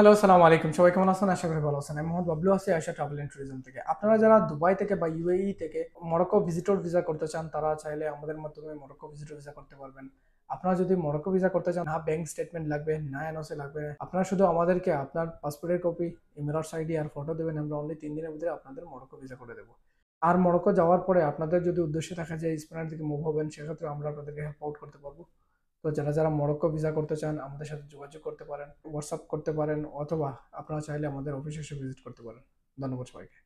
hello আসসালামু আলাইকুম সবাই কেমন আছেন আশা করি ভালো আছেন আমি মোহাম্মদ বাবলু আছি আশা ট্রাভেল অ্যান্ড ট্যুরিজম থেকে আপনারা যারা দুবাই থেকে বা ইউএই e থেকে মরক্কো ভিজিটর ভিসা করতে চান তারা চাইলে আমাদের মাধ্যমে মরক্কো ভিজিটর ভিসা করতে পারবেন আপনারা যদি মরক্কো ভিসা করতে চান না ব্যাংক স্টেটমেন্ট লাগবে না এনওসি লাগবে আপনারা শুধু আমাদেরকে আপনার পাসপোর্টের কপি ইমিরাটস আইডি আর ফটো দেবেন আমরা অনলি তিন দিনের মধ্যে আপনাদের মরক্কো ভিসা করে দেবো আর মরক্কো যাওয়ার পরে আপনাদের যদি উদ্দেশ্য থাকে যে স্পেনের দিকে মুভ হবেন সেক্ষেত্রে আমরা আপনাদেরকে হেল্প আউট করতে পারবো তো যারা যারা মরক্কো ভিসা করতে চান আমাদের সাথে যোগাযোগ করতে পারেন হোয়াটসঅ্যাপ করতে পারেন অথবা আপনারা চাইলে আমাদের অফিসে এসে ভিজিট করতে পারেন ধন্যবাদ সবাইকে